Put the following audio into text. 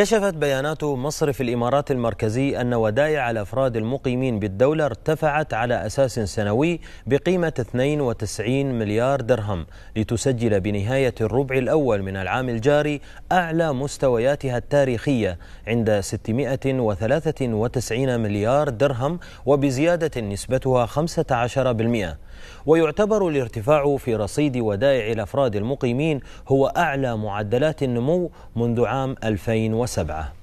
كشفت بيانات مصرف الإمارات المركزي أن ودائع الأفراد المقيمين بالدولة ارتفعت على أساس سنوي بقيمة 92 مليار درهم لتسجل بنهاية الربع الأول من العام الجاري أعلى مستوياتها التاريخية عند 693 مليار درهم وبزيادة نسبتها 15% ويعتبر الارتفاع في رصيد ودائع الأفراد المقيمين هو أعلى معدلات النمو منذ عام 2007